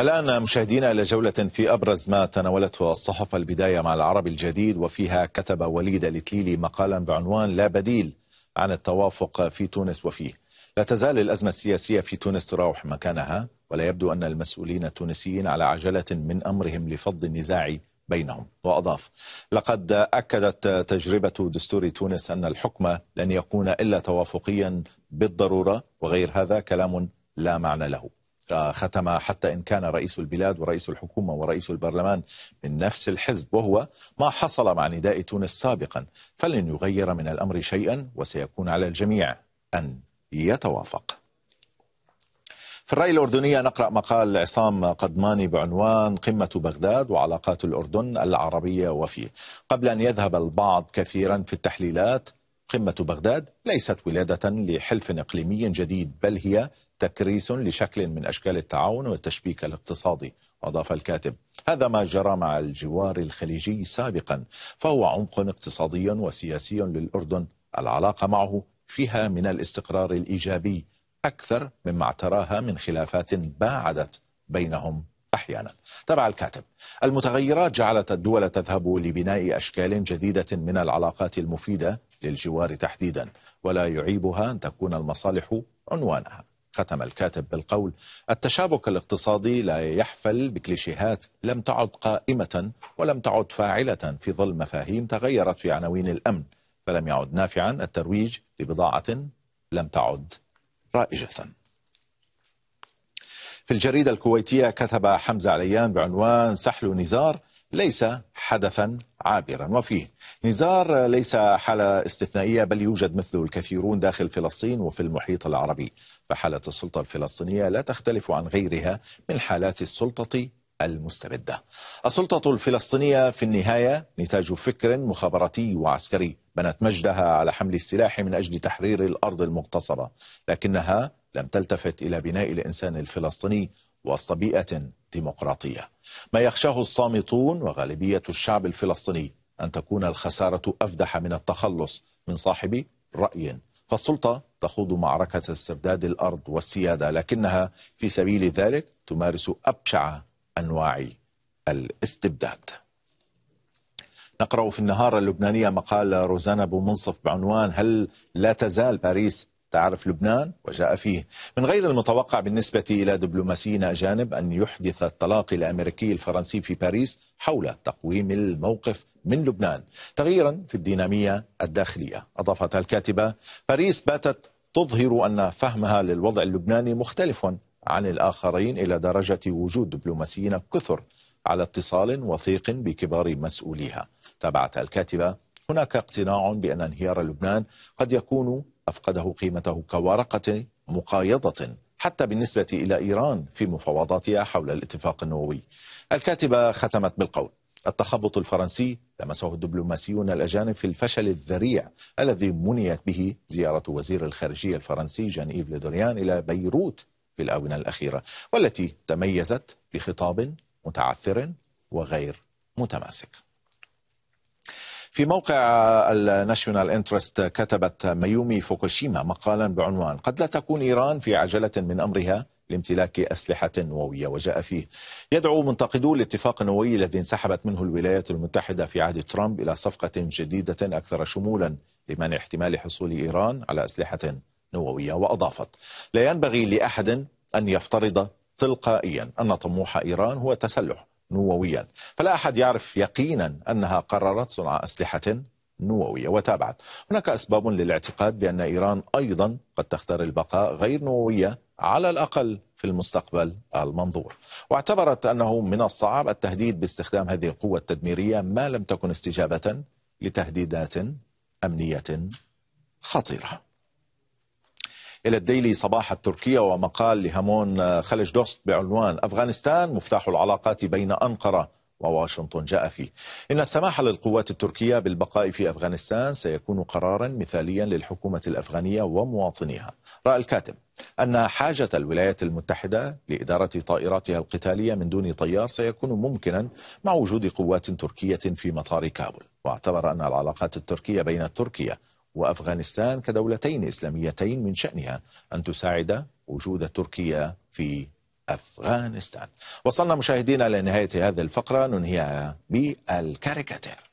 الآن مشاهدينا إلى جولة في أبرز ما تناولته الصحف البداية مع العرب الجديد وفيها كتب وليد الإتليلي مقالا بعنوان لا بديل عن التوافق في تونس وفيه لا تزال الأزمة السياسية في تونس تراوح مكانها ولا يبدو أن المسؤولين التونسيين على عجلة من أمرهم لفض النزاع بينهم وأضاف لقد أكدت تجربة دستور تونس أن الحكم لن يكون إلا توافقيا بالضرورة وغير هذا كلام لا معنى له ختم حتى إن كان رئيس البلاد ورئيس الحكومة ورئيس البرلمان من نفس الحزب وهو ما حصل مع نداء تونس سابقا فلن يغير من الأمر شيئا وسيكون على الجميع أن يتوافق في الرأي الأردنية نقرأ مقال عصام قدماني بعنوان قمة بغداد وعلاقات الأردن العربية وفيه قبل أن يذهب البعض كثيرا في التحليلات قمة بغداد ليست ولادة لحلف إقليمي جديد بل هي تكريس لشكل من أشكال التعاون والتشبيك الاقتصادي أضاف الكاتب هذا ما جرى مع الجوار الخليجي سابقا فهو عمق اقتصادي وسياسي للأردن العلاقة معه فيها من الاستقرار الإيجابي أكثر مما اعتراها من خلافات باعدت بينهم احيانا. تبع الكاتب: المتغيرات جعلت الدول تذهب لبناء اشكال جديده من العلاقات المفيده للجوار تحديدا، ولا يعيبها ان تكون المصالح عنوانها. ختم الكاتب بالقول التشابك الاقتصادي لا يحفل بكليشيهات لم تعد قائمة ولم تعد فاعلة في ظل مفاهيم تغيرت في عناوين الأمن فلم يعد نافعا الترويج لبضاعة لم تعد رائجة في الجريدة الكويتية كتب حمزة عليان بعنوان سحل نزار ليس حدثا عابرا وفيه نزار ليس حالة استثنائية بل يوجد مثله الكثيرون داخل فلسطين وفي المحيط العربي فحالة السلطة الفلسطينية لا تختلف عن غيرها من حالات السلطة المستبدة السلطة الفلسطينية في النهاية نتاج فكر مخابراتي وعسكري بنت مجدها على حمل السلاح من أجل تحرير الأرض المغتصبة لكنها لم تلتفت إلى بناء الإنسان الفلسطيني وسط بيئة ديمقراطية ما يخشاه الصامتون وغالبية الشعب الفلسطيني أن تكون الخسارة أفدح من التخلص من صاحب رأي فالسلطة تخوض معركة استرداد الأرض والسيادة لكنها في سبيل ذلك تمارس أبشع أنواع الاستبداد نقرأ في النهار اللبنانية مقال روزانا بومنصف بعنوان هل لا تزال باريس تعرف لبنان وجاء فيه من غير المتوقع بالنسبة إلى دبلوماسيين أجانب أن يحدث الطلاق الأمريكي الفرنسي في باريس حول تقويم الموقف من لبنان تغييرا في الدينامية الداخلية أضافت الكاتبة باريس باتت تظهر أن فهمها للوضع اللبناني مختلف عن الآخرين إلى درجة وجود دبلوماسيين كثر على اتصال وثيق بكبار مسؤوليها تابعت الكاتبة هناك اقتناع بأن انهيار لبنان قد يكون أفقده قيمته كورقة مقايضة حتى بالنسبة إلى إيران في مفاوضاتها حول الاتفاق النووي الكاتبة ختمت بالقول التخبط الفرنسي لمسه الدبلوماسيون الأجانب في الفشل الذريع الذي منيت به زيارة وزير الخارجية الفرنسي جان إيف لدريان إلى بيروت في الآونة الأخيرة والتي تميزت بخطاب متعثر وغير متماسك في موقع الناشونال انترست كتبت ميومي فوكوشيما مقالا بعنوان قد لا تكون إيران في عجلة من أمرها لامتلاك أسلحة نووية وجاء فيه يدعو منتقدو الاتفاق النووي الذي انسحبت منه الولايات المتحدة في عهد ترامب إلى صفقة جديدة أكثر شمولا لمنع احتمال حصول إيران على أسلحة نووية وأضافت لا ينبغي لأحد أن يفترض تلقائيا أن طموح إيران هو التسلح نوويا فلا أحد يعرف يقينا أنها قررت صنع أسلحة نووية وتابعت هناك أسباب للاعتقاد بأن إيران أيضا قد تختار البقاء غير نووية على الأقل في المستقبل المنظور واعتبرت أنه من الصعب التهديد باستخدام هذه القوة التدميرية ما لم تكن استجابة لتهديدات أمنية خطيرة إلى الديلي صباح التركية ومقال لهامون آه، خلج دوست بعنوان أفغانستان مفتاح العلاقات بين أنقرة وواشنطن جاء فيه إن السماح للقوات التركية بالبقاء في أفغانستان سيكون قرارا مثاليا للحكومة الأفغانية ومواطنيها رأى الكاتب أن حاجة الولايات المتحدة لإدارة طائراتها القتالية من دون طيار سيكون ممكنا مع وجود قوات تركية في مطار كابول واعتبر أن العلاقات التركية بين تركيا وأفغانستان كدولتين إسلاميتين من شأنها أن تساعد وجود تركيا في أفغانستان وصلنا مشاهدينا إلى نهاية هذه الفقرة ننهيها بالكاريكاتير